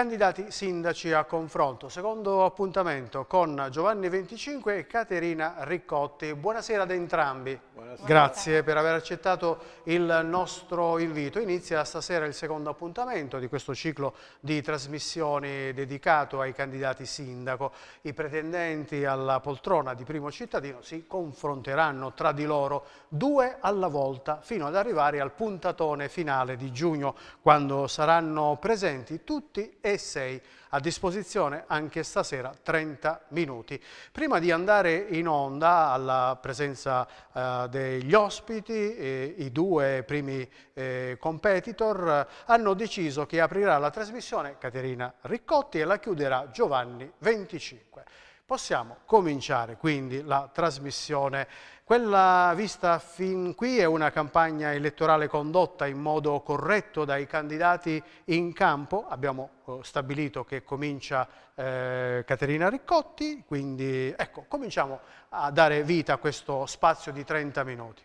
Candidati sindaci a confronto, secondo appuntamento con Giovanni 25 e Caterina Riccotti. Buonasera ad entrambi. Buonasera. Grazie per aver accettato il nostro invito. Inizia stasera il secondo appuntamento di questo ciclo di trasmissioni dedicato ai candidati sindaco. I pretendenti alla poltrona di primo cittadino si confronteranno tra di loro due alla volta fino ad arrivare al puntatone finale di giugno quando saranno presenti tutti e sei a disposizione anche stasera 30 minuti. Prima di andare in onda alla presenza eh, degli ospiti, eh, i due primi eh, competitor eh, hanno deciso che aprirà la trasmissione Caterina Riccotti e la chiuderà Giovanni 25. Possiamo cominciare quindi la trasmissione quella vista fin qui è una campagna elettorale condotta in modo corretto dai candidati in campo, abbiamo eh, stabilito che comincia eh, Caterina Riccotti, quindi ecco, cominciamo a dare vita a questo spazio di 30 minuti.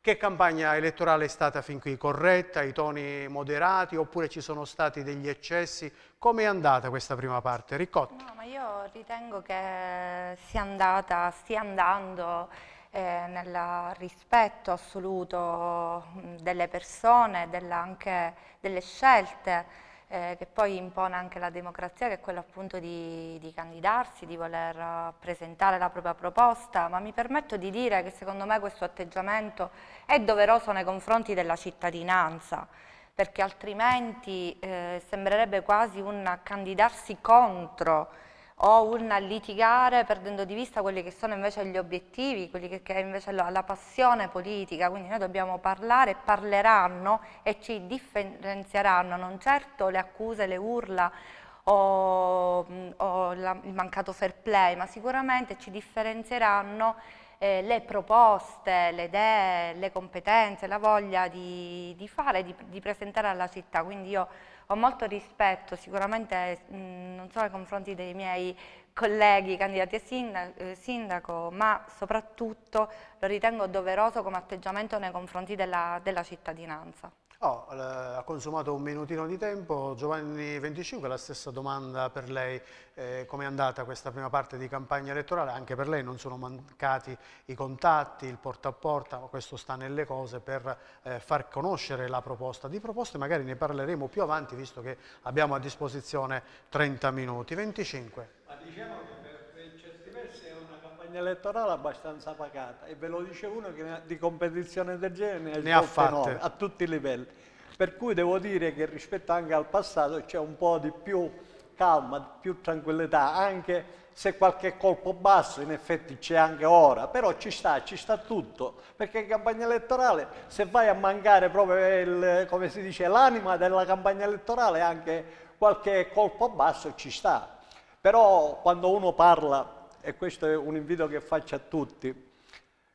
Che campagna elettorale è stata fin qui corretta, i toni moderati oppure ci sono stati degli eccessi? Come è andata questa prima parte? Riccotti? No, ma io ritengo che sia andata, stia andando eh, nel rispetto assoluto mm, delle persone, della, anche delle scelte eh, che poi impone anche la democrazia, che è quella appunto di, di, candidarsi, di voler eh, presentare la propria proposta, ma mi permetto di dire che secondo me questo atteggiamento è doveroso nei confronti della cittadinanza, perché altrimenti eh, sembrerebbe quasi un candidarsi contro o un litigare perdendo di vista quelli che sono invece gli obiettivi, quelli che, che invece la, la, passione politica, quindi noi dobbiamo parlare, parleranno e ci differenzieranno, non certo le accuse, le urla o, o la, il mancato fair play, ma sicuramente ci differenzieranno eh, le proposte, le idee, le competenze, la voglia di, di fare, di, di presentare alla città, quindi io ho molto rispetto sicuramente mh, mm, non solo nei confronti dei miei colleghi candidati a eh, sindaco, ma soprattutto lo ritengo doveroso come atteggiamento nei confronti della, della cittadinanza. Oh, ha consumato un minutino di tempo. Giovanni 25, la stessa domanda per lei. Eh, Come è andata questa prima parte di campagna elettorale? Anche per lei non sono mancati i contatti, il porta a porta, questo sta nelle cose per eh, far conoscere la proposta. Di proposte magari ne parleremo più avanti, visto che abbiamo a disposizione 30 minuti. 25. Ma diciamo che campagna elettorale abbastanza pacata e ve lo dice uno che di competizione del genere ne ha fatte a tutti i livelli. Per cui devo dire che rispetto anche al passato c'è un po' di più calma, più tranquillità, anche se qualche colpo basso in effetti c'è anche ora, però ci sta, ci sta tutto, perché in campagna elettorale se vai a mancare proprio l'anima della campagna elettorale anche qualche colpo basso ci sta. Però quando uno parla e questo è un invito che faccio a tutti,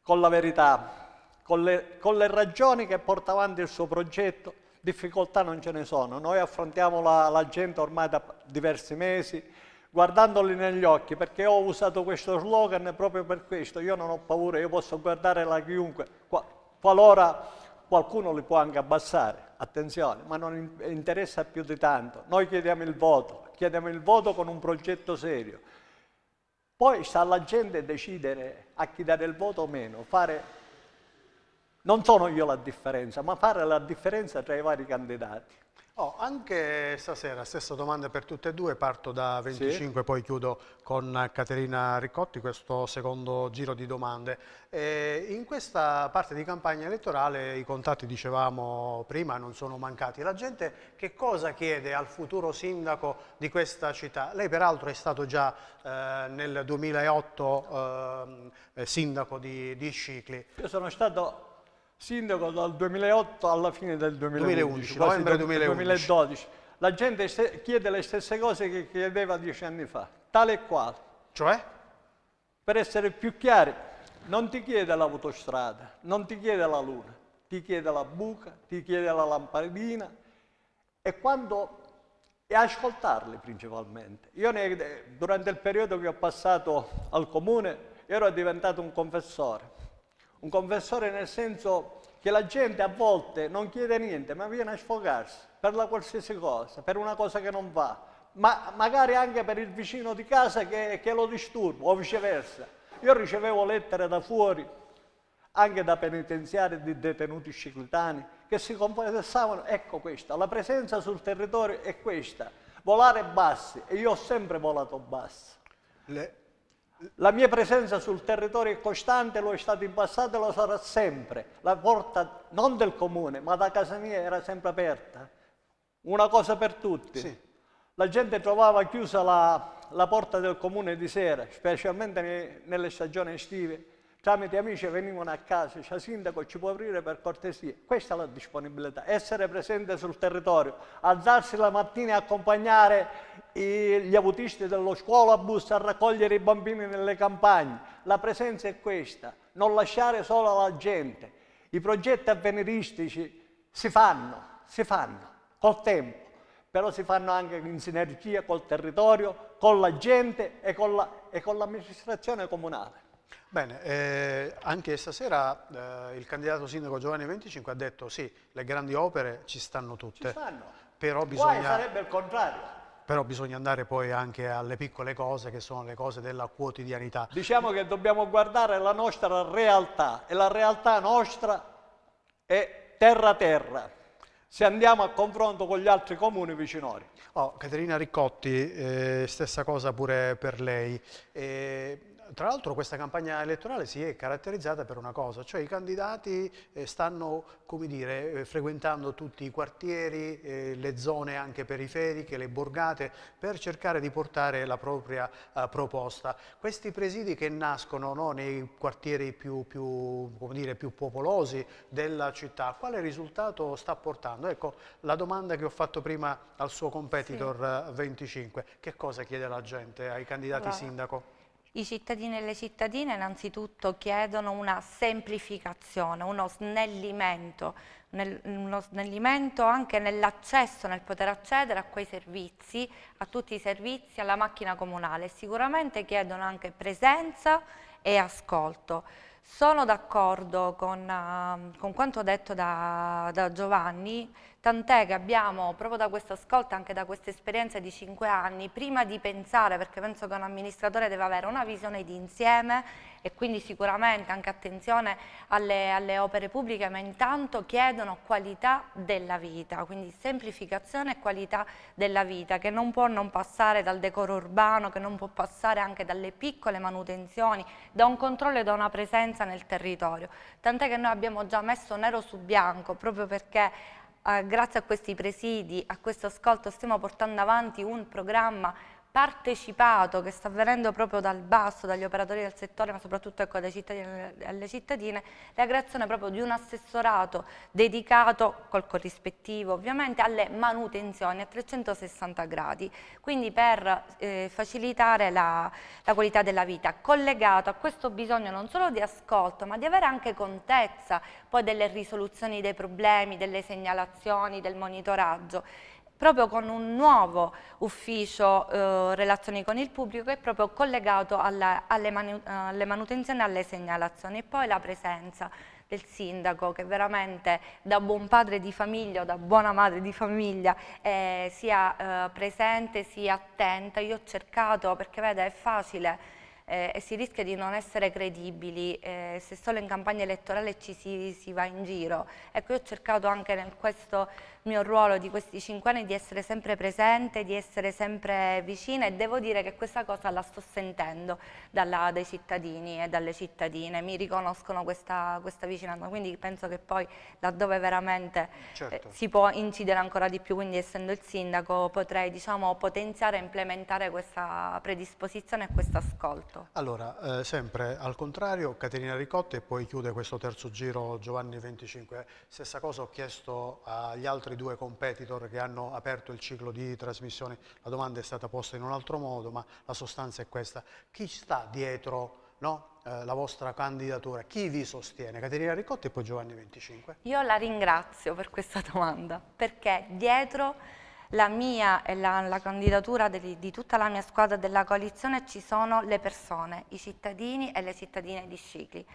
con la verità, con le, con le ragioni che porta avanti il suo progetto, difficoltà non ce ne sono. Noi affrontiamo la, la gente ormai da diversi mesi, guardandoli negli occhi, perché ho usato questo slogan proprio per questo, io non ho paura, io posso guardare la chiunque, qualora qualcuno li può anche abbassare, attenzione, ma non interessa più di tanto. Noi chiediamo il voto, chiediamo il voto con un progetto serio, poi sta la gente a decidere a chi dare il voto o meno, fare, non sono io la differenza, ma fare la differenza tra i vari candidati. Oh, anche stasera, stessa domanda per tutte e due, parto da 25 sì. poi chiudo con Caterina Riccotti questo secondo giro di domande. E in questa parte di campagna elettorale i contatti, dicevamo prima, non sono mancati. La gente che cosa chiede al futuro sindaco di questa città? Lei peraltro è stato già eh, nel 2008 eh, sindaco di, di Scicli. Io sono stato sindaco dal 2008 alla fine del 2011, 2011 2011. 2012. La gente chiede le stesse cose che chiedeva dieci anni fa, tale e quale. Cioè? Per essere più chiari, non ti chiede l'autostrada, non ti chiede la luna, ti chiede la buca, ti chiede la lampadina e, quando... e ascoltarli principalmente. Io ne... durante il periodo che ho passato al comune ero diventato un confessore un confessore nel senso che la gente a volte non chiede niente, ma viene a sfogarsi per la qualsiasi cosa, per una cosa che non va, ma magari anche per il vicino di casa che, che lo disturba o viceversa. Io ricevevo lettere da fuori, anche da penitenziari di detenuti ciclitani, che si confessavano, ecco questa, la presenza sul territorio è questa, volare bassi, e io ho sempre volato bassi. Le la mia presenza sul territorio è costante, lo è stato in passato e lo sarà sempre. La porta non del comune, ma da casa mia era sempre aperta. Una cosa per tutti. Sì. La gente trovava chiusa la, la porta del comune di sera, specialmente ne, nelle stagioni estive tramite amici venivano a casa, c'è sindaco ci può aprire per cortesia. Questa è la disponibilità, essere presente sul territorio, alzarsi la mattina e accompagnare i, gli autisti dello scuolabus a raccogliere i bambini nelle campagne. La presenza è questa, non lasciare solo la gente. I progetti avveniristici si fanno, si fanno col tempo, però si fanno anche in sinergia col territorio, con la gente e con l'amministrazione la, comunale. Bene, eh, anche stasera eh, il candidato sindaco Giovanni 25 ha detto sì, le grandi opere ci stanno tutte. Ci stanno. Però bisogna... Guai sarebbe il contrario. Però bisogna andare poi anche alle piccole cose che sono le cose della quotidianità. Diciamo che dobbiamo guardare la nostra realtà e la realtà nostra è terra-terra se andiamo a confronto con gli altri comuni vicinori. Oh, Caterina Riccotti, eh, stessa cosa pure per lei. Eh, tra l'altro questa campagna elettorale si è caratterizzata per una cosa, cioè i candidati eh, stanno dire, eh, frequentando tutti i quartieri, eh, le zone anche periferiche, le borgate, per cercare di portare la propria proposta. Questi presidi che nascono no, nei quartieri più, più, dire, più, popolosi della città, quale risultato sta portando? Ecco, la domanda che ho fatto prima al suo competitor sì. 25, che cosa chiede la gente ai candidati Brava. sindaco? I cittadini e le cittadine innanzitutto chiedono una semplificazione, uno snellimento, nel, uno snellimento anche nell'accesso, nel poter accedere a quei servizi, a tutti i servizi, alla macchina comunale. Sicuramente chiedono anche presenza e ascolto. Sono d'accordo con, ehm, con, quanto detto da, da Giovanni, tant'è che abbiamo proprio da questo ascolto, anche da questa esperienza di 5 anni, prima di pensare, perché penso che un amministratore deve avere una visione di insieme e quindi sicuramente anche attenzione alle, alle opere pubbliche, ma intanto chiedono qualità della vita, quindi semplificazione e qualità della vita, che non può non passare dal decoro urbano, che non può passare anche dalle piccole manutenzioni, da un controllo e da una presenza presenza nel territorio, tant'è che noi abbiamo già messo nero su bianco proprio perché eh, grazie a questi presidi, a questo ascolto stiamo portando avanti un programma partecipato che sta avvenendo proprio dal basso, dagli operatori del settore, ma soprattutto ecco, cittadini e alle cittadine la creazione proprio di un assessorato dedicato, col corrispettivo ovviamente, alle manutenzioni a 360 gradi, quindi per eh, facilitare la, la qualità della vita, collegato a questo bisogno non solo di ascolto, ma di avere anche contezza poi delle risoluzioni dei problemi, delle segnalazioni, del monitoraggio proprio con un nuovo ufficio eh, relazioni con il pubblico che è proprio collegato alla, alle, manu, eh, alle manutenzioni e alle segnalazioni e poi la presenza del sindaco che veramente da buon padre di famiglia o da buona madre di famiglia eh, sia eh, presente, sia attenta. Io ho cercato, perché vede è facile eh, e si rischia di non essere credibili, eh, se solo in campagna elettorale ci si, si, va in giro. Ecco, io ho cercato anche nel questo mio ruolo di questi cinque anni di essere sempre presente, di essere sempre vicina e devo dire che questa cosa la sto sentendo dalla, dai cittadini e dalle cittadine, mi riconoscono questa, questa vicinanza, quindi penso che poi laddove veramente certo. eh, si può incidere ancora di più, quindi essendo il sindaco potrei diciamo, potenziare e implementare questa predisposizione e questo ascolto fatto? Allora, eh, sempre al contrario, Caterina Ricotti e poi chiude questo terzo giro Giovanni 25. Stessa cosa ho chiesto agli altri due competitor che hanno aperto il ciclo di trasmissioni, la domanda è stata posta in un altro modo, ma la sostanza è questa. Chi sta dietro no? Eh, la vostra candidatura. Chi vi sostiene? Caterina Ricotti e poi Giovanni 25. Io la ringrazio per questa domanda, perché dietro la mia e la, la candidatura di, di tutta la mia squadra della coalizione ci sono le persone, i cittadini e le cittadine di Scicli.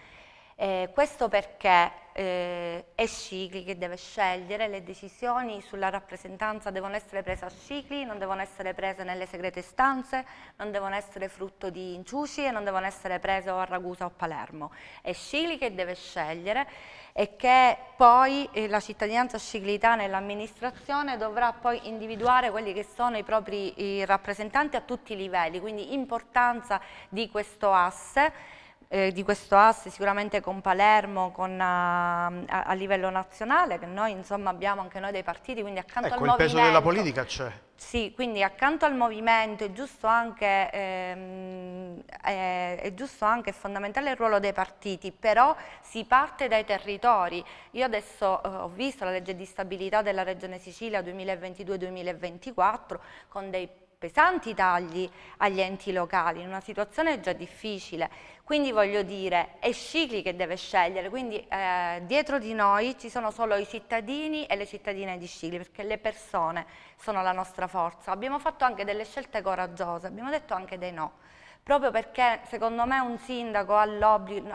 Eh, questo perché eh, è Scicli che deve scegliere, le decisioni sulla rappresentanza devono essere prese a Scicli, non devono essere prese nelle segrete stanze, non devono essere frutto di inciuci e non devono essere prese a Ragusa o a Palermo. È Scicli che deve scegliere e che poi eh, la cittadinanza sciclitana e l'amministrazione dovrà poi individuare quelli che sono i propri i rappresentanti a tutti i livelli, quindi importanza di questo asse eh, di questo asse sicuramente con Palermo con, eh, a, a, livello nazionale, che noi insomma abbiamo anche noi dei partiti, quindi accanto ecco, al movimento... Ecco, il peso della politica c'è. Sì, quindi accanto al movimento è giusto anche, ehm, è, eh, è giusto anche fondamentale il ruolo dei partiti, però si parte dai territori. Io adesso eh, ho visto la legge di stabilità della Regione Sicilia 2022-2024 con dei pesanti tagli agli enti locali, in una situazione già difficile. Quindi voglio dire, è Scicli che deve scegliere, quindi eh, dietro di noi ci sono solo i cittadini e le cittadine di Scicli, perché le persone sono la nostra forza. Abbiamo fatto anche delle scelte coraggiose, abbiamo detto anche dei no, proprio perché secondo me un sindaco ha l'obbligo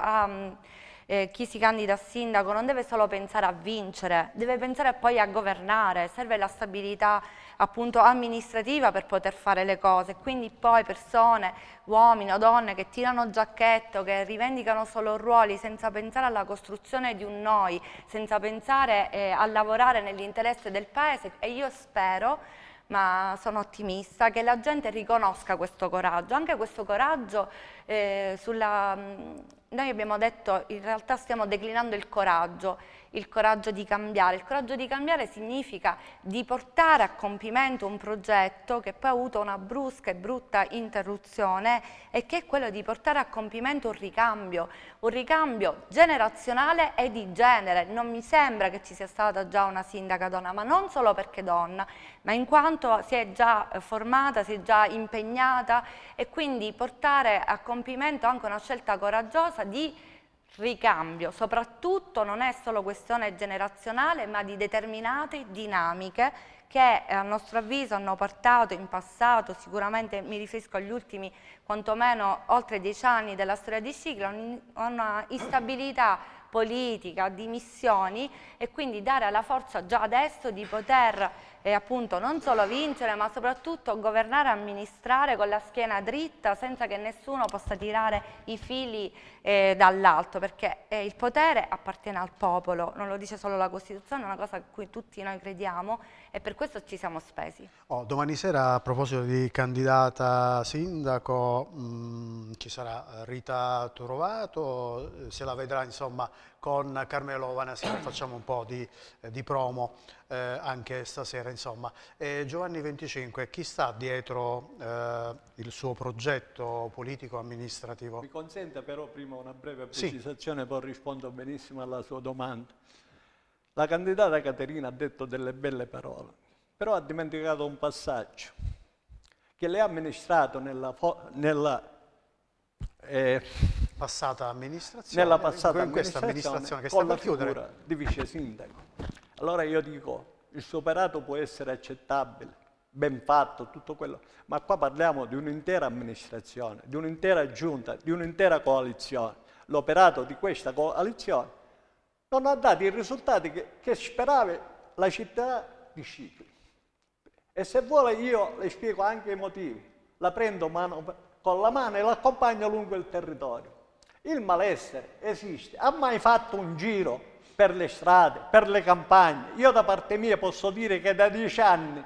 eh, chi si candida a sindaco non deve solo pensare a vincere, deve pensare poi a governare, serve la stabilità appunto amministrativa per poter fare le cose, quindi poi persone, uomini o donne che tirano giacchetto, che rivendicano solo ruoli senza pensare alla costruzione di un noi, senza pensare eh, a lavorare nell'interesse del paese e io spero ma sono ottimista, che la gente riconosca questo coraggio, anche questo coraggio eh, sulla, noi abbiamo detto in realtà stiamo declinando il coraggio, il coraggio di cambiare. Il coraggio di cambiare significa di portare a compimento un progetto che poi ha avuto una brusca e brutta interruzione e che è quello di portare a compimento un ricambio, un ricambio generazionale e di genere. Non mi sembra che ci sia stata già una sindaca donna, ma non solo perché donna, ma in quanto si è già formata, si è già impegnata e quindi portare a compimento anche una scelta coraggiosa di ricambio, soprattutto non è solo questione generazionale ma di determinate dinamiche che eh, a nostro avviso hanno portato in passato, sicuramente mi riferisco agli ultimi quantomeno oltre dieci anni della storia di Cicla, una instabilità politica, di missioni e quindi dare alla forza già adesso di poter e appunto non solo vincere ma soprattutto governare e amministrare con la schiena dritta senza che nessuno possa tirare i fili eh, dall'alto perché eh, il potere appartiene al popolo, non lo dice solo la Costituzione, è una cosa a cui tutti noi crediamo e per questo ci siamo spesi. Oh, domani sera a proposito di candidata sindaco mh, mm, ci sarà Rita Trovato, eh, se la vedrà insomma con Carmelo Vanasera, facciamo un po' di, eh, di promo eh, anche stasera. Insomma. E Giovanni 25, chi sta dietro eh, il suo progetto politico-amministrativo? Mi consente però prima una breve precisazione, sì. poi rispondo benissimo alla sua domanda. La candidata Caterina ha detto delle belle parole, però ha dimenticato un passaggio che lei ha amministrato nella, nella eh, passata amministrazione, nella passata in questa amministrazione che sta per chiudere. di vice sindaco. Allora io dico, il suo operato può essere accettabile, ben fatto, tutto quello, ma qua parliamo di un'intera amministrazione, di un'intera giunta, di un'intera coalizione. L'operato di questa coalizione non ha dato i risultati che, che sperava la città di Cipri. E se vuole io le spiego anche i motivi, la prendo mano, con la mano e l'accompagno lungo il territorio. Il malessere esiste. Ha mai fatto un giro per le strade, per le campagne? Io da parte mia posso dire che da dieci anni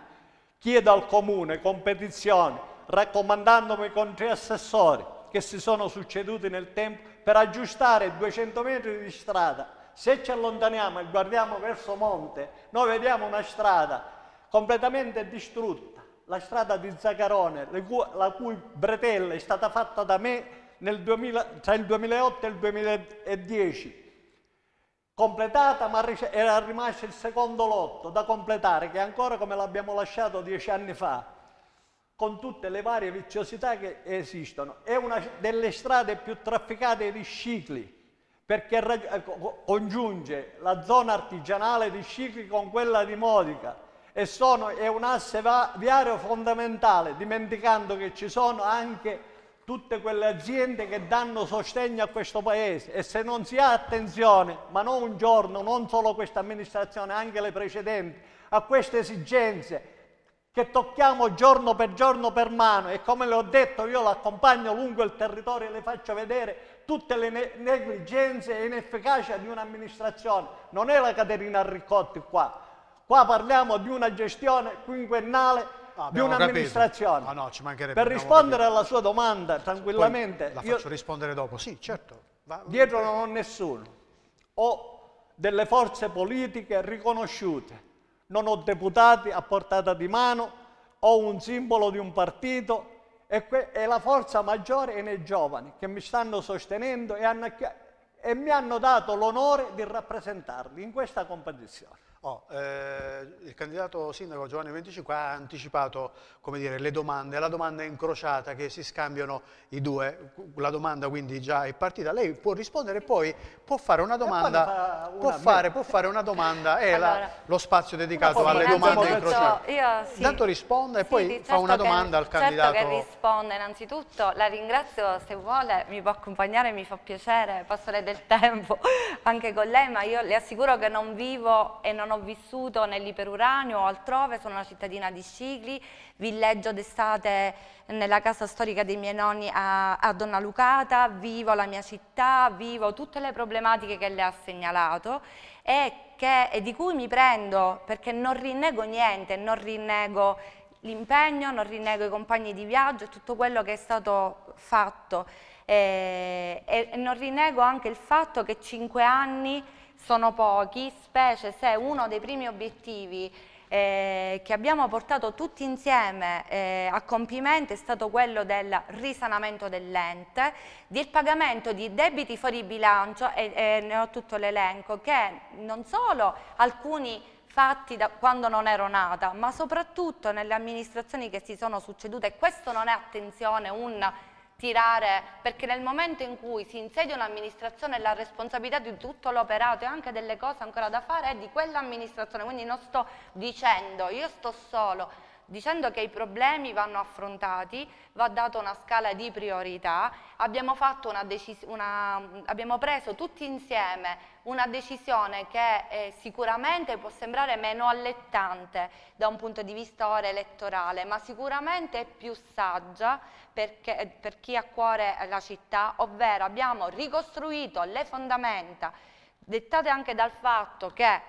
chiedo al comune competizioni, raccomandandomi con tre assessori che si sono succeduti nel tempo per aggiustare 200 metri di strada. Se ci allontaniamo e guardiamo verso monte, noi vediamo una strada completamente distrutta, la strada di Zaccarone, la cui bretella è stata fatta da me 2000, tra il 2008 e il 2010 completata ma era rimasto il secondo lotto da completare che è ancora come l'abbiamo lasciato dieci anni fa con tutte le varie viziosità che esistono è una delle strade più trafficate di Scicli perché eh, congiunge la zona artigianale di Scicli con quella di Modica e sono, è un asse viario fondamentale dimenticando che ci sono anche tutte quelle aziende che danno sostegno a questo Paese e se non si ha attenzione, ma non un giorno, non solo questa amministrazione, anche le precedenti, a queste esigenze che tocchiamo giorno per giorno per mano e come le ho detto io l'accompagno lungo il territorio e le faccio vedere tutte le negligenze e inefficacia di un'amministrazione. Non è la Caterina Ricotti qua, qua parliamo di una gestione quinquennale ah, di un'amministrazione. Ah, no, per rispondere alla sua domanda tranquillamente... Poi la faccio io... rispondere dopo, sì, certo. Va, dietro non ho nessuno. Ho delle forze politiche riconosciute. Non ho deputati a portata di mano, ho un simbolo di un partito e, e la forza maggiore è nei giovani che mi stanno sostenendo e, hanno, e mi hanno dato l'onore di rappresentarli in questa competizione. Oh, eh, il candidato sindaco Giovanni 25 ha anticipato come dire, le domande, la domanda incrociata che si scambiano i due, la domanda quindi già è partita, lei può rispondere e poi può fare una domanda, fa una può, fare, può, fare, una domanda, è allora, la, lo spazio dedicato alle domande incrociate. Io, sì. Tanto risponde e sì, poi certo fa una certo domanda che, al certo candidato. Certo che risponde, innanzitutto la ringrazio se vuole, mi può accompagnare, mi fa piacere, posso lei del tempo anche con lei, ma io le assicuro che non vivo e non non ho vissuto nell'iperuranio o altrove, sono una cittadina di Scigli, villeggio d'estate nella casa storica dei miei nonni a, a Donna Lucata, vivo la mia città, vivo tutte le problematiche che le ha segnalato e, che, e di cui mi prendo perché non rinnego niente, non rinnego l'impegno, non rinnego i compagni di viaggio, e tutto quello che è stato fatto e, eh, e non rinnego anche il fatto che cinque anni sono pochi, specie se uno dei primi obiettivi eh, che abbiamo portato tutti insieme eh, a compimento è stato quello del risanamento dell'ente, del pagamento di debiti fuori bilancio, e, e ne ho tutto l'elenco, che non solo alcuni fatti da quando non ero nata, ma soprattutto nelle amministrazioni che si sono succedute, e questo non è attenzione un tirare, perché nel momento in cui si insedia un'amministrazione la responsabilità di tutto l'operato e anche delle cose ancora da fare è di quell'amministrazione, quindi non sto dicendo, io sto solo dicendo che i problemi vanno affrontati, va data una scala di priorità, abbiamo, una una, abbiamo preso tutti insieme una decisione che eh, sicuramente può sembrare meno allettante da un punto di vista ora elettorale, ma sicuramente è più saggia perché, eh, per chi ha a cuore la città, ovvero abbiamo ricostruito le fondamenta dettate anche dal fatto che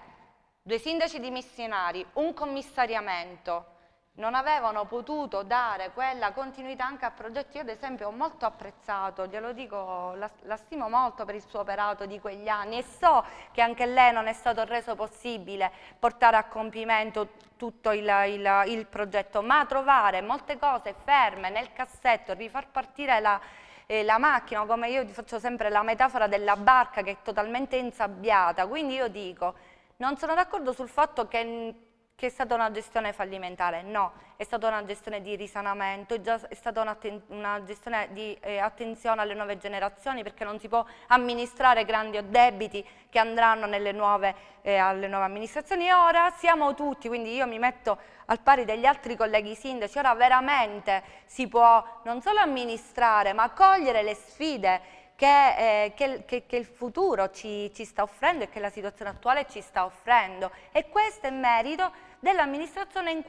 due sindaci dimissionari, un commissariamento, non avevano potuto dare quella continuità anche a progetti, io ad esempio ho molto apprezzato, glielo dico, la, la, stimo molto per il suo operato di quegli anni e so che anche lei non è stato reso possibile portare a compimento tutto il, il, il progetto, ma trovare molte cose ferme nel cassetto, rifar partire la, eh, la macchina, come io faccio sempre la metafora della barca che è totalmente insabbiata, quindi io dico, non sono d'accordo sul fatto che che è stata una gestione fallimentare, no, è stata una gestione di risanamento, è stata una, una gestione di eh, attenzione alle nuove generazioni perché non si può amministrare grandi debiti che andranno nuove, eh, alle nuove amministrazioni e ora siamo tutti, quindi io mi metto al pari degli altri colleghi sindaci, ora veramente si può non solo amministrare ma cogliere le sfide che, eh, che, che, il futuro ci, ci sta offrendo e che la situazione attuale ci sta offrendo e questo è merito dell'amministrazione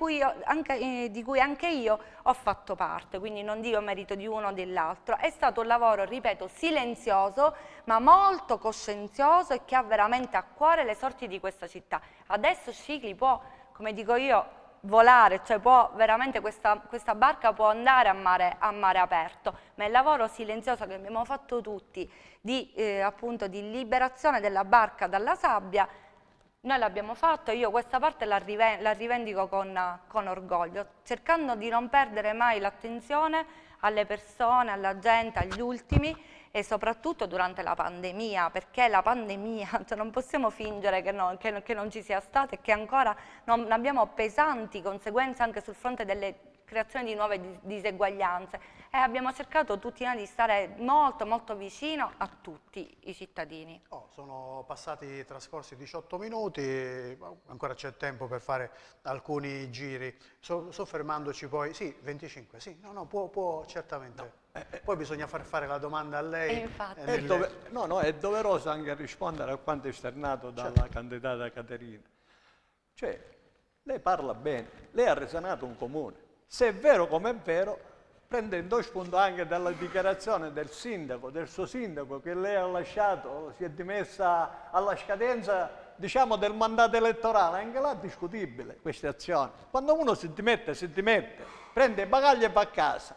eh, di cui anche io ho fatto parte, quindi non dico merito di uno o dell'altro, è stato un lavoro, ripeto, silenzioso ma molto coscienzioso e che ha veramente a cuore le sorti di questa città. Adesso Scicli può, come dico io, volare, cioè può veramente questa, questa barca può andare a mare, a mare, aperto, ma il lavoro silenzioso che abbiamo fatto tutti di, eh, appunto, di liberazione della barca dalla sabbia noi l'abbiamo fatto, io questa parte la, rive la rivendico con, con orgoglio, cercando di non perdere mai l'attenzione alle persone, alla gente, agli ultimi e soprattutto durante la pandemia, perché la pandemia, cioè non possiamo fingere che, no, che, che non ci sia stata e che ancora non, abbiamo pesanti conseguenze anche sul fronte delle creazione di nuove diseguaglianze e abbiamo cercato tutti noi di stare molto molto vicino a tutti i cittadini. Oh, sono passati trascorsi 18 minuti, ancora c'è tempo per fare alcuni giri, so, soffermandoci poi, sì 25, sì, no no può, può certamente. No. Eh, eh, Poi bisogna far fare la domanda a lei. Infatti. Eh, è, dove, no, no, è doveroso anche rispondere a quanto esternato dalla certo. candidata Caterina. Cioè, lei parla bene, lei ha risanato un comune, se è vero come è vero, prendendo spunto anche dalla dichiarazione del sindaco, del suo sindaco, che lei ha lasciato, si è dimessa alla scadenza diciamo, del mandato elettorale, anche là è discutibile queste azioni. Quando uno si dimette, si dimette, prende i bagagli e va a casa,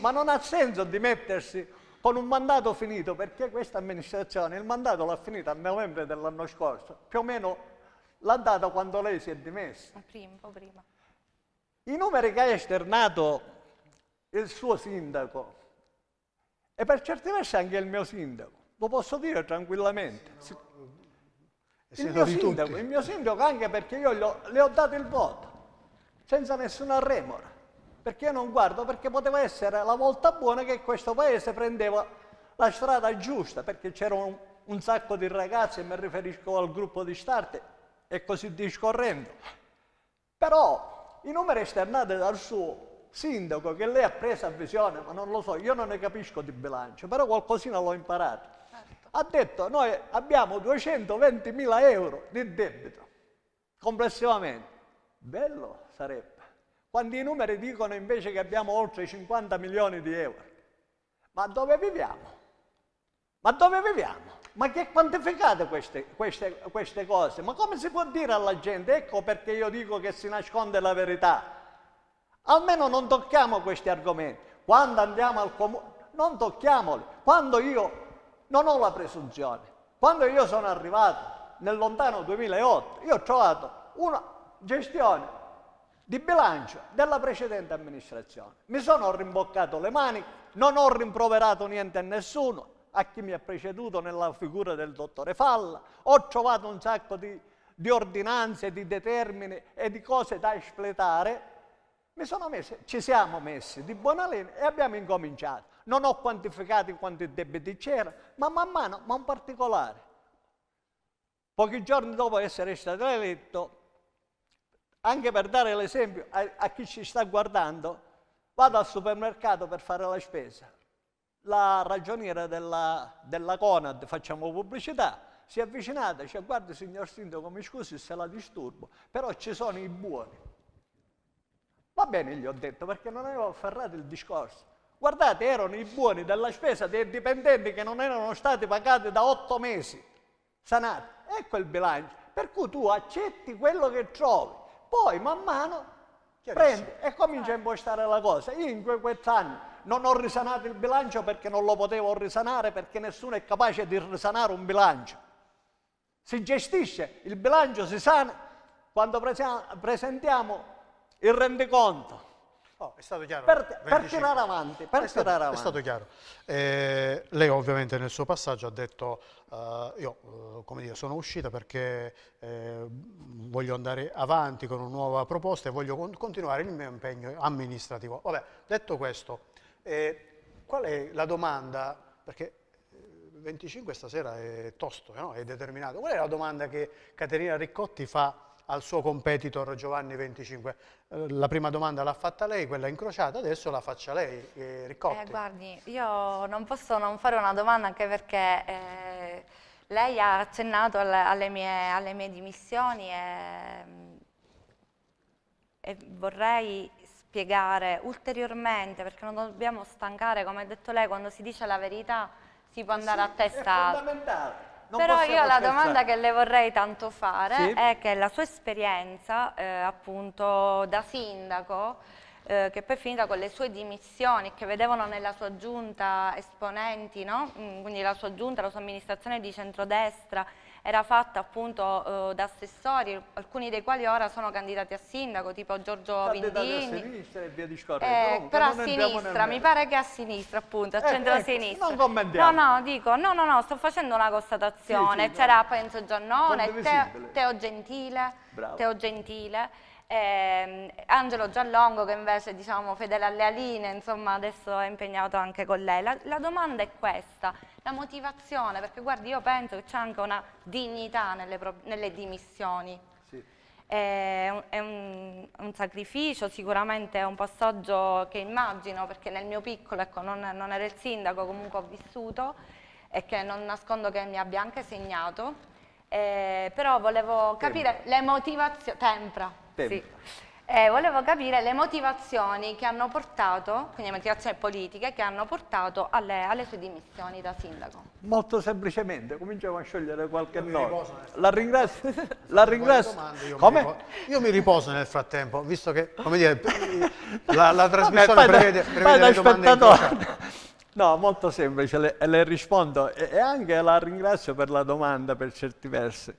ma non ha senso dimettersi con un mandato finito, perché questa amministrazione il mandato l'ha finito a novembre dell'anno scorso, più o meno l'ha data quando lei si è dimessa. Prima, prima. I numeri che ha esternato il suo sindaco e per certi versi anche il mio sindaco, lo posso dire tranquillamente. Sì, no, il, mio sindaco, il, mio sindaco, anche perché io ho, le ho dato il voto, senza nessuna remora, perché io non guardo, perché poteva essere la volta buona che questo paese prendeva la strada giusta, perché c'era un, un sacco di ragazzi, e mi riferisco al gruppo di Starte e così discorrendo. Però i numeri esternati dal suo sindaco che lei ha preso a visione, ma non lo so, io non ne capisco di bilancio, però qualcosina l'ho imparato. Certo. Ha detto noi abbiamo 220 mila euro di debito complessivamente. Bello sarebbe. Quando i numeri dicono invece che abbiamo oltre 50 milioni di euro. Ma dove viviamo? Ma dove viviamo? Ma che quantificate queste, queste, queste cose? Ma come si può dire alla gente, ecco perché io dico che si nasconde la verità? Almeno non tocchiamo questi argomenti. Quando andiamo al comune, non tocchiamoli. Quando io non ho la presunzione, quando io sono arrivato nel lontano 2008, io ho trovato una gestione di bilancio della precedente amministrazione. Mi sono rimboccato le mani, non ho rimproverato niente a nessuno, a chi mi ha preceduto nella figura del dottore Falla, ho trovato un sacco di, di ordinanze, di determine e di cose da espletare, mi sono messo, ci siamo messi di buona linea e abbiamo incominciato. Non ho quantificato quanti debiti c'erano, ma man mano, ma un particolare. Pochi giorni dopo essere stato eletto, anche per dare l'esempio a, a chi ci sta guardando, vado al supermercato per fare la spesa la ragioniera della, della Conad, facciamo pubblicità, si è avvicinata e dice guarda signor sindaco mi scusi se la disturbo, però ci sono i buoni. Va bene, gli ho detto, perché non avevo afferrato il discorso. Guardate, erano i buoni della spesa dei dipendenti che non erano stati pagati da otto mesi, sanati. Ecco il bilancio. Per cui tu accetti quello che trovi, poi man mano prendi e cominci a impostare la cosa. Io in quei quattro anni non ho risanato il bilancio perché non lo potevo risanare, perché nessuno è capace di risanare un bilancio. Si gestisce, il bilancio si sana quando presentiamo il rendiconto. Oh, è stato chiaro. Per, per tirare avanti. Per è, tirare stato, avanti. è stato chiaro. Eh, lei ovviamente nel suo passaggio ha detto eh, io eh, come dire, sono uscita perché eh, voglio andare avanti con una nuova proposta e voglio con continuare il mio impegno amministrativo. Vabbè, detto questo, e qual è la domanda? Perché 25 eh, stasera è tosto, no? è determinato. Qual è la domanda che Caterina Riccotti fa al suo competitor Giovanni 25? Eh, la prima domanda l'ha fatta lei, quella incrociata, adesso la faccia lei, eh, Riccotti. Eh, guardi, io non posso non fare una domanda anche perché eh, lei ha accennato alle mie, alle mie dimissioni e, e vorrei spiegare ulteriormente, perché non dobbiamo stancare, come ha detto lei, quando si dice la verità si può andare sì, a testa alta. È fondamentale. Non Però io la domanda che le vorrei tanto fare sì. è che la sua esperienza eh, appunto da sindaco, eh, che poi è finita con le sue dimissioni, che vedevano nella sua giunta esponenti, no? Mm, quindi la sua giunta, la sua amministrazione di centrodestra, era fatta appunto eh, da assessori, alcuni dei quali ora sono candidati a sindaco, tipo Giorgio Vindini. A sinistra e via discorrendo. Eh, però a sinistra, mi pare che a sinistra appunto, a eh, centro-sinistra. Ecco, non commentiamo. No, no, dico, no, no, no, sto facendo una constatazione. Sì, sì, C'era no. penso Giannone, Teo, Teo Gentile. Bravo. Teo Gentile eh, Angelo Giallongo che invece è diciamo, fedele alle Aline, insomma adesso è impegnato anche con lei. La, la domanda è questa, la motivazione, perché guardi io penso che c'è anche una dignità nelle, nelle dimissioni. Sì. È, un, è un, un, sacrificio, sicuramente è un passaggio che immagino, perché nel mio piccolo ecco, non, non era il sindaco, comunque ho vissuto e che non nascondo che mi abbia anche segnato. Eh, però volevo capire Tempra. le motivazioni, tempra, sì. Eh, volevo capire le motivazioni che hanno portato, quindi le motivazioni politiche che hanno portato alle, alle sue dimissioni da sindaco. Molto semplicemente, cominciamo a sciogliere qualche nodo. La ringrazio. La ringrazio. Domande, io, come? Mi io mi riposo nel frattempo, visto che dire, la, la, trasmissione prevede, prevede le domande No, molto semplice, le, le rispondo e, e anche la ringrazio per la domanda per certi versi.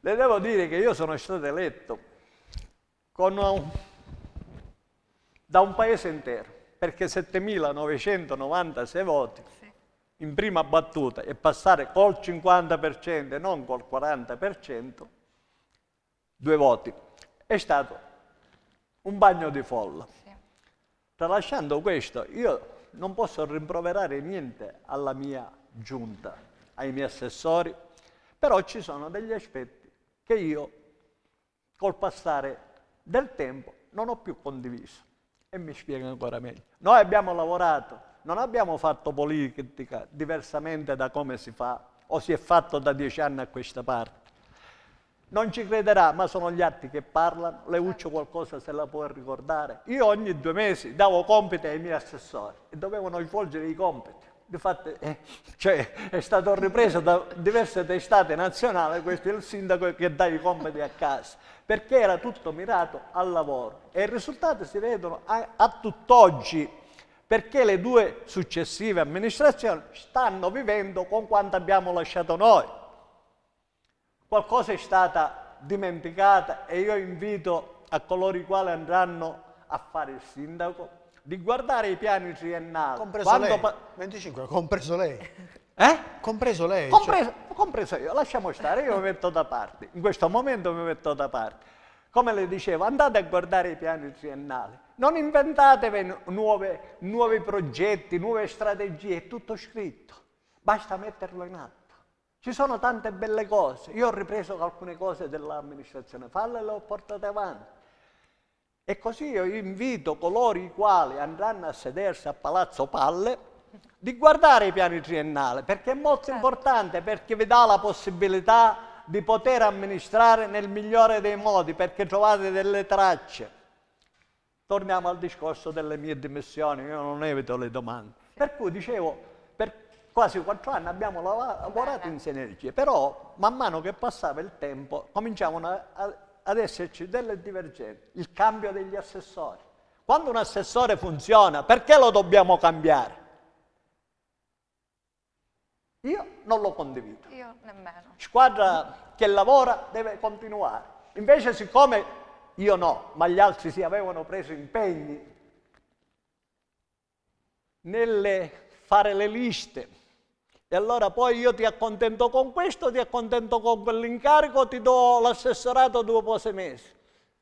Le devo dire che io sono stato eletto un, da un paese intero, perché 7.996 voti in prima battuta e passare col 50% e non col 40%, due voti, è stato un bagno di folla. Tralasciando questo, io non posso rimproverare niente alla mia giunta, ai miei assessori, però ci sono degli aspetti che io col passare del tempo non ho più condiviso. E mi spiego ancora meglio. Noi abbiamo lavorato, non abbiamo fatto politica diversamente da come si fa o si è fatto da dieci anni a questa parte. Non ci crederà, ma sono gli atti che parlano, Leuccio qualcosa se la può ricordare. Io ogni due mesi davo compiti ai miei assessori e dovevano svolgere i compiti. Difatti eh, cioè, è stato ripreso da diverse testate nazionali, questo è il sindaco che dà i compiti a casa perché era tutto mirato al lavoro e i risultati si vedono a, a tutt'oggi perché le due successive amministrazioni stanno vivendo con quanto abbiamo lasciato noi. Qualcosa è stata dimenticata e io invito a coloro i quali andranno a fare il sindaco di guardare i piani triennali. Compreso Quando lei, 25, compreso lei. Eh? Compreso lei? Cioè. Compreso, cioè. compreso io, lasciamo stare, io mi metto da parte, in questo momento mi metto da parte. Come le dicevo, andate a guardare i piani triennali, non inventatevi nuove, nuovi progetti, nuove strategie, è tutto scritto, basta metterlo in atto. Ci sono tante belle cose, io ho ripreso alcune cose dell'amministrazione, falle e le ho portate avanti. E così io invito coloro i quali andranno a sedersi a Palazzo Palle di guardare i piani triennali, perché è molto certo. importante, perché vi dà la possibilità di poter amministrare nel migliore dei modi, perché trovate delle tracce. Torniamo al discorso delle mie dimissioni, io non evito le domande. Per cui dicevo, per quasi quattro anni abbiamo lavorato eh, in eh. sinergia, però man mano che passava il tempo cominciavano ad esserci delle divergenze, il cambio degli assessori. Quando un assessore funziona, perché lo dobbiamo cambiare? Io non lo condivido. Io nemmeno. Squadra che lavora deve continuare. Invece siccome io no, ma gli altri si avevano preso impegni nelle fare le liste, e allora poi io ti accontento con questo, ti accontento con quell'incarico, ti do l'assessorato dopo sei mesi.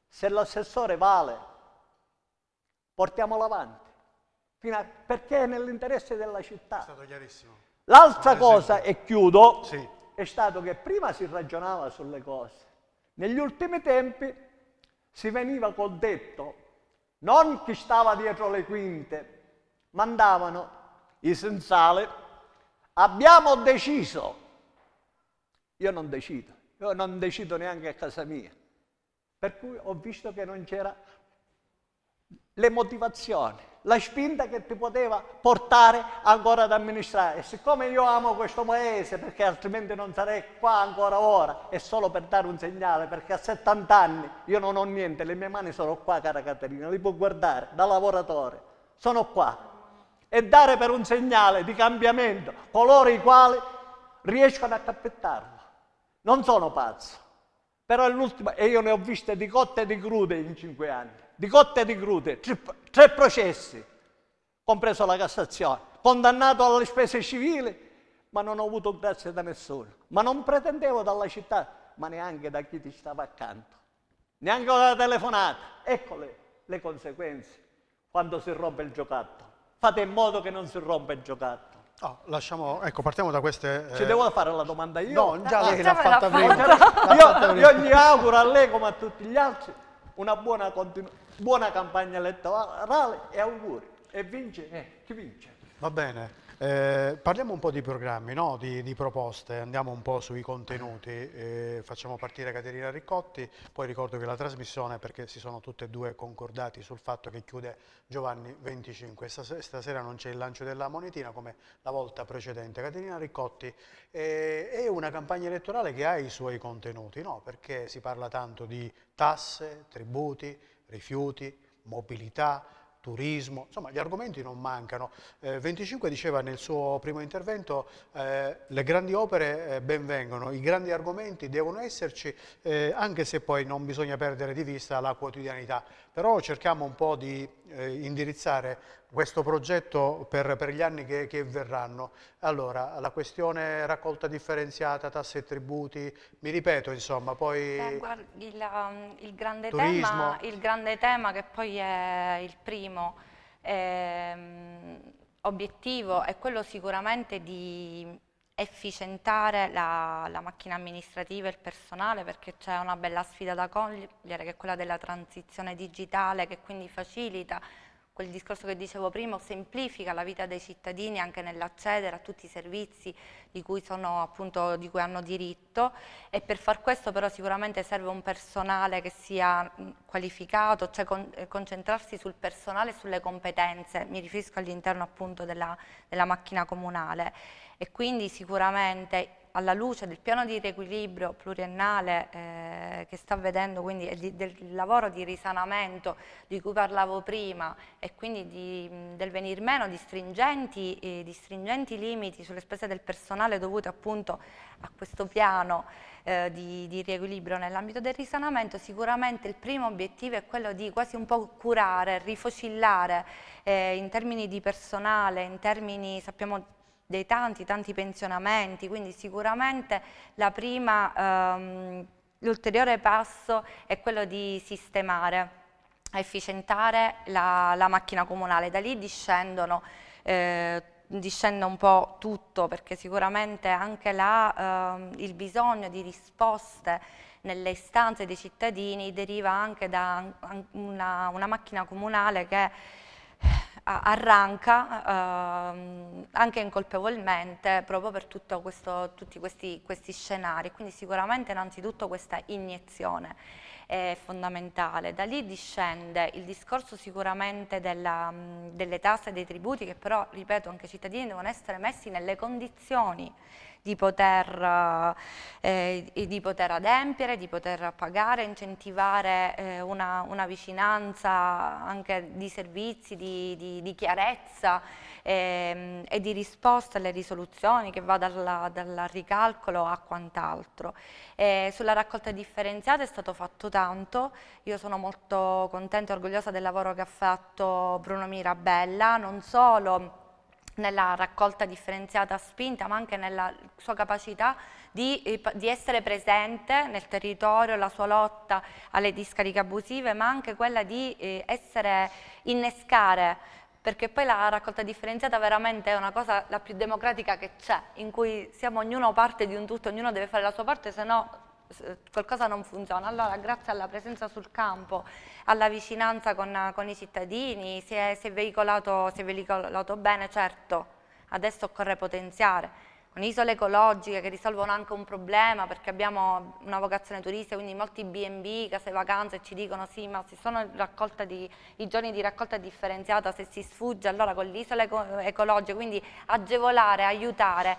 Se l'assessore vale, portiamolo avanti. A... perché è nell'interesse della città. È stato chiarissimo. L'altra eh, cosa, e chiudo, sì. è stato che prima si ragionava sulle cose. Negli ultimi tempi si veniva col detto, non chi stava dietro le quinte, mandavano i sensale, abbiamo deciso. Io non decido, io non decido neanche a casa mia. Per cui ho visto che non c'era le motivazioni la spinta che ti poteva portare ancora ad amministrare. E siccome io amo questo paese, perché altrimenti non sarei qua ancora ora, è solo per dare un segnale, perché a 70 anni io non ho niente, le mie mani sono qua, cara Caterina, li può guardare da lavoratore, sono qua. E dare per un segnale di cambiamento coloro i quali riescono a cappettarlo. Non sono pazzo, però è l'ultima, e io ne ho viste di cotte e di crude in cinque anni di cotte e di crude, tre, tre processi, compreso la Cassazione, condannato alle spese civili, ma non ho avuto grazie da nessuno, ma non pretendevo dalla città, ma neanche da chi ti stava accanto, neanche dalla telefonata. Eccole le conseguenze quando si rompe il giocattolo. Fate in modo che non si rompa il giocattolo. Oh, lasciamo, ecco, partiamo da queste... Eh... Ci devo fare la domanda io? No, già lei eh, l'ha fatta prima. Io, io gli auguro a lei come a tutti gli altri una buona continuazione buona campagna elettorale e auguri. E vince eh, chi vince. Va bene. Eh, parliamo un po' di programmi, no? di, di, proposte, andiamo un po' sui contenuti, eh, facciamo partire Caterina Riccotti, poi ricordo che la trasmissione, perché si sono tutte e due concordati sul fatto che chiude Giovanni 25, stasera, stasera non c'è il lancio della monetina come la volta precedente. Caterina Riccotti eh, è una campagna elettorale che ha i suoi contenuti, no? perché si parla tanto di tasse, tributi, rifiuti, mobilità, turismo, insomma gli argomenti non mancano. Eh, 25 diceva nel suo primo intervento eh, le grandi opere eh, benvengono, i grandi argomenti devono esserci eh, anche se poi non bisogna perdere di vista la quotidianità però cerchiamo un po' di eh, indirizzare questo progetto per, per gli anni che, che, verranno. Allora, la questione raccolta differenziata, tasse e tributi, mi ripeto insomma, poi... Beh, guarda, il, um, il, grande tema, il, grande tema, che poi è il primo eh, obiettivo è quello sicuramente di efficientare la, la macchina amministrativa e il personale perché c'è una bella sfida da cogliere che è quella della transizione digitale che quindi facilita quel discorso che dicevo prima, semplifica la vita dei cittadini anche nell'accedere a tutti i servizi di cui, sono, appunto, di cui, hanno diritto e per far questo però sicuramente serve un personale che sia qualificato, cioè con, eh, concentrarsi sul personale e sulle competenze, mi riferisco all'interno appunto della, della macchina comunale e quindi sicuramente alla luce del piano di riequilibrio pluriennale eh, che sta vedendo, quindi di, del lavoro di risanamento di cui parlavo prima e quindi di, del venir meno di stringenti, eh, di stringenti, limiti sulle spese del personale dovute appunto a questo piano eh, di, di riequilibrio nell'ambito del risanamento, sicuramente il primo obiettivo è quello di quasi un po' curare, rifocillare eh, in termini di personale, in termini, sappiamo dei tanti, tanti pensionamenti, quindi sicuramente ehm, l'ulteriore ehm, passo è quello di sistemare, efficientare la, la macchina comunale. Da lì discendono eh, discende un po' tutto perché sicuramente anche là, eh, il bisogno di risposte nelle istanze dei cittadini deriva anche da una, una macchina comunale che arranca ehm, anche incolpevolmente proprio per questo, tutti questi, questi, scenari, quindi sicuramente innanzitutto questa iniezione è fondamentale. Da lì discende il discorso sicuramente della, delle tasse e dei tributi che però, ripeto, anche i cittadini devono essere messi nelle condizioni di poter, eh, eh, di poter adempiere, di poter pagare, incentivare eh, una, una, vicinanza anche di servizi, di, di, di chiarezza ehm, e di risposta alle risoluzioni che va dalla, dal ricalcolo a quant'altro. Eh, sulla raccolta differenziata è stato fatto tanto, io sono molto contenta e orgogliosa del lavoro che ha fatto Bruno Mirabella, non solo nella raccolta differenziata spinta, ma anche nella sua capacità di, eh, di, essere presente nel territorio, la sua lotta alle discariche abusive, ma anche quella di eh, essere, innescare, perché poi la raccolta differenziata veramente è una cosa la più democratica che c'è, in cui siamo ognuno parte di un tutto, ognuno deve fare la sua parte, se no qualcosa non funziona. Allora grazie alla presenza sul campo, alla vicinanza con, con i cittadini, si è, si, è si è, veicolato, bene, certo, adesso occorre potenziare. Con isole ecologiche che risolvono anche un problema perché abbiamo una vocazione turistica, quindi molti B&B, case vacanze ci dicono sì ma se sono di, i giorni di raccolta differenziata, se si sfugge allora con l'isola ecologica, quindi agevolare, aiutare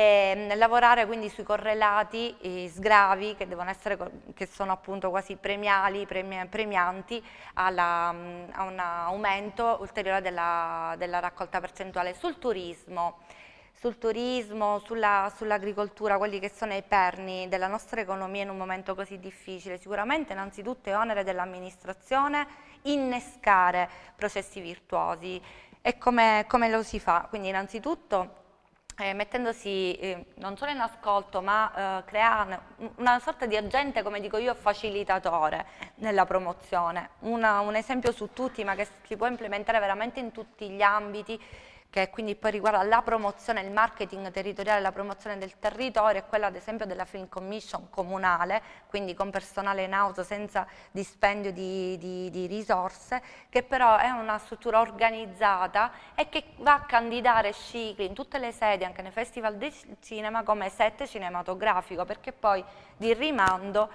e ehm, lavorare quindi sui correlati eh, sgravi che devono essere, che sono appunto quasi premiali, premi, premianti alla, mm, a un aumento ulteriore della, della raccolta percentuale sul turismo sul turismo, sull'agricoltura, sull quelli che sono i perni della nostra economia in un momento così difficile. Sicuramente innanzitutto è onere dell'amministrazione innescare processi virtuosi. E come, come lo si fa? Quindi innanzitutto eh, mettendosi eh, non solo in ascolto ma eh, creare una sorta di agente, come dico io, facilitatore nella promozione. Una, un esempio su tutti ma che si può implementare veramente in tutti gli ambiti che quindi poi riguarda la promozione, il marketing territoriale, la promozione del territorio e quella ad esempio della Film Commission comunale, quindi con personale in house senza dispendio di, di, di risorse, che però è una struttura organizzata e che va a candidare cicli in tutte le sedi, anche nei festival del cinema, come set cinematografico, perché poi di rimando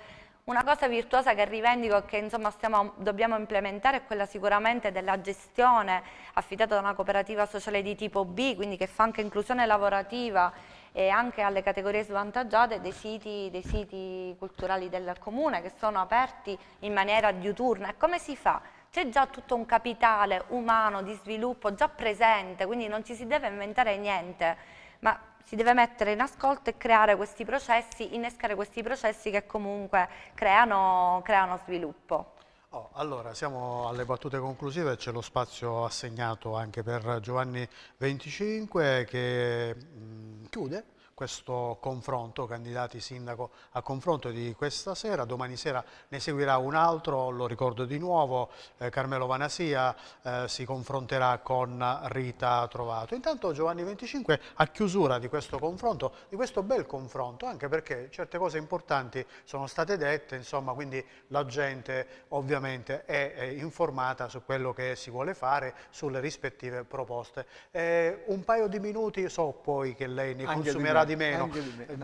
una cosa virtuosa che rivendico e che insomma, stiamo, dobbiamo implementare è quella sicuramente della gestione affidata da una cooperativa sociale di tipo B, quindi che fa anche inclusione lavorativa e anche alle categorie svantaggiate dei siti, dei siti culturali del comune che sono aperti in maniera diuturna. E come si fa? c'è già tutto un capitale umano di sviluppo già presente, quindi non ci si deve inventare niente, ma si deve mettere in ascolto e creare questi processi, innescare questi processi che comunque creano, creano sviluppo. Oh, allora, siamo alle battute conclusive, c'è lo spazio assegnato anche per Giovanni 25 che mh, mm, chiude questo confronto, candidati sindaco a confronto di questa sera, domani sera ne seguirà un altro, lo ricordo di nuovo, eh, Carmelo Vanasia eh, si confronterà con Rita Trovato. Intanto Giovanni 25 a chiusura di questo confronto, di questo bel confronto, anche perché certe cose importanti sono state dette, insomma, quindi la gente ovviamente è, è informata su quello che si vuole fare, sulle rispettive proposte. Eh, un paio di minuti, so poi che lei ne consumerà di meno.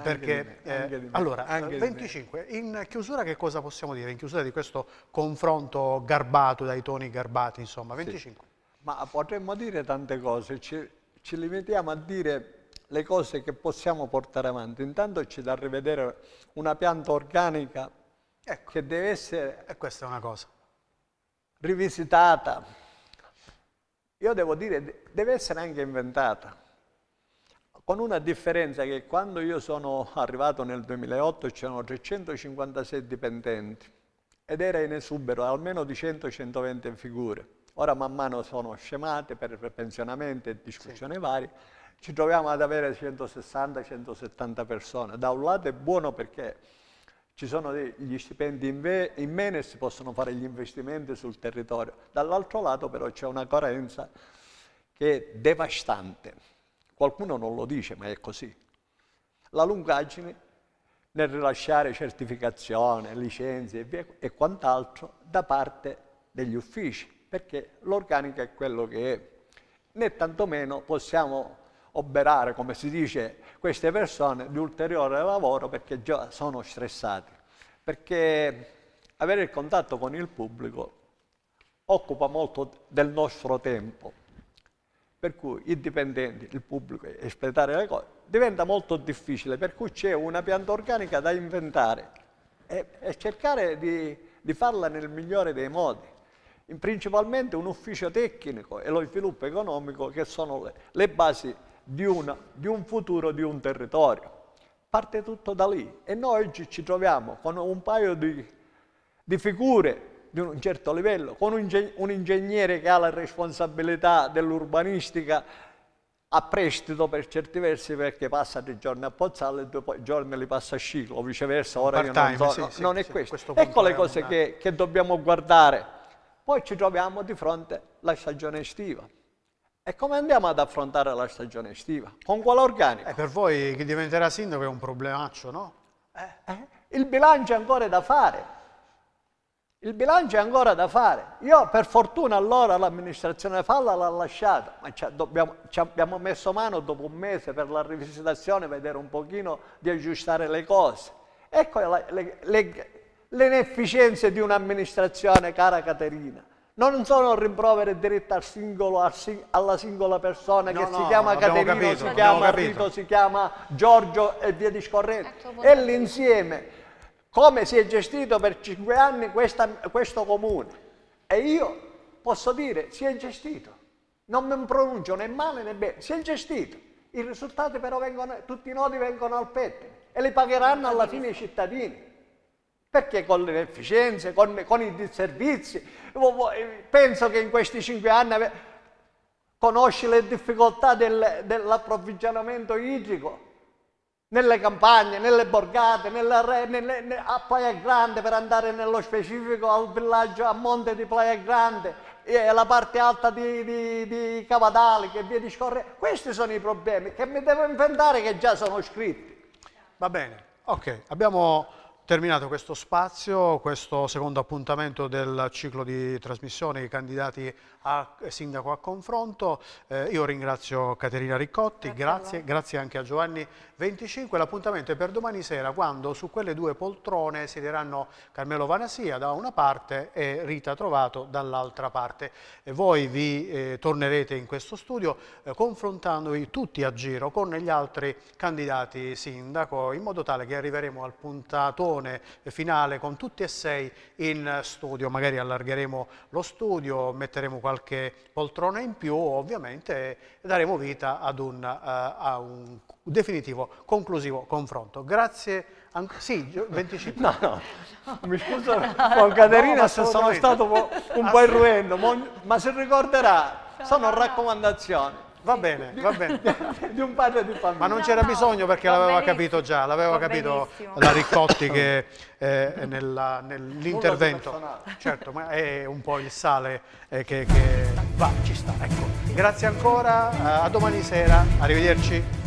perché, eh, allora, 25, in chiusura che cosa possiamo dire? In chiusura di questo confronto garbato, dai toni garbati, insomma, 25. Sì. Ma potremmo dire tante cose, ci, ci limitiamo a dire le cose che possiamo portare avanti. Intanto ci da rivedere una pianta organica ecco. che deve essere... E questa è una cosa. Rivisitata. Io devo dire, deve essere anche inventata con una differenza che quando io sono arrivato nel 2008 c'erano 356 dipendenti ed era in esubero almeno di 100-120 figure. Ora man mano sono scemate per pensionamenti e discussioni sì. varie, ci troviamo ad avere 160-170 persone. Da un lato è buono perché ci sono gli stipendi in, in meno e si possono fare gli investimenti sul territorio, dall'altro lato però c'è una carenza che è devastante Qualcuno non lo dice, ma è così. La lungaggine nel rilasciare certificazione, licenze e, via, e quant'altro da parte degli uffici, perché l'organico è quello che è. Né tantomeno possiamo oberare, come si dice, queste persone di ulteriore lavoro perché già sono stressati. Perché avere il contatto con il pubblico occupa molto del nostro tempo per cui i dipendenti, il pubblico, espletare le cose, diventa molto difficile, per cui c'è una pianta organica da inventare e, e cercare di, di, farla nel migliore dei modi. In principalmente un ufficio tecnico e lo sviluppo economico che sono le, le basi di, una, di un futuro di un territorio. Parte tutto da lì e noi oggi ci troviamo con un paio di, di figure di un certo livello, con un, ingegnere che ha la responsabilità dell'urbanistica a prestito per certi versi perché passa tre giorni a Pozzallo e due giorni li passa a Sciclo, o viceversa, ora io non so, sì, sì, non è sì, questo. questo ecco le cose una... che, che dobbiamo guardare. Poi ci troviamo di fronte alla stagione estiva. E come andiamo ad affrontare la stagione estiva? Con quale organico? Eh, per voi chi diventerà sindaco è un problemaccio, no? Eh, eh, il bilancio è ancora da fare. Il bilancio è ancora da fare. Io per fortuna allora l'amministrazione Falla l'ha lasciata, ma ci, dobbiamo, ci, abbiamo messo mano dopo un mese per la rivisitazione, vedere un pochino di aggiustare le cose. Ecco la, le, le, le inefficienze di un'amministrazione, cara Caterina. Non sono rimproveri diretti al singolo, al sing alla singola persona no, che no, si chiama Caterina, si chiama Rito, si chiama Giorgio e via discorrendo. È l'insieme come si è gestito per cinque anni questa, questo comune. E io posso dire, si è gestito. Non mi pronuncio né male né bene, si è gestito. I risultati però vengono, tutti i nodi vengono al petto e li pagheranno alla fine i cittadini. Perché con le inefficienze, con, con i disservizi, eh, penso che in questi cinque anni conosci le difficoltà del, dell'approvvigionamento idrico, nelle campagne, nelle borgate, nelle, nelle, a Playa Grande per andare nello specifico al villaggio a monte di Playa Grande e la parte alta di, di, di Cavadali che via discorre. Questi sono i problemi che mi devo inventare che già sono scritti. Va bene, ok, abbiamo Terminato questo spazio, questo secondo appuntamento del ciclo di trasmissione, i candidati a eh, sindaco a confronto, eh, io ringrazio Caterina Riccotti, grazie, grazie anche a Giovanni 25, l'appuntamento è per domani sera quando su quelle due poltrone siederanno Carmelo Vanasia da una parte e Rita Trovato dall'altra parte. E voi vi eh, tornerete in questo studio eh, confrontandovi tutti a giro con gli altri candidati sindaco in modo tale che arriveremo al puntato cartellone finale con tutti e sei in studio, magari allargheremo lo studio, metteremo qualche poltrona in più ovviamente e daremo vita ad un, uh, a un definitivo, conclusivo confronto. Grazie Anc sì, 25. No, no, mi scuso con Caterina no, se sono stato un po' irruendo, ah, ma se ricorderà, sono raccomandazioni. Va bene, va bene. di un padre di famiglia. Ma non c'era no, bisogno perché l'aveva capito già, l'aveva capito benissimo. la Riccotti che eh, nell'intervento. Nell certo, ma è un po' il sale eh, che, che, va, ci sta, ecco. Grazie ancora, a domani sera, arrivederci.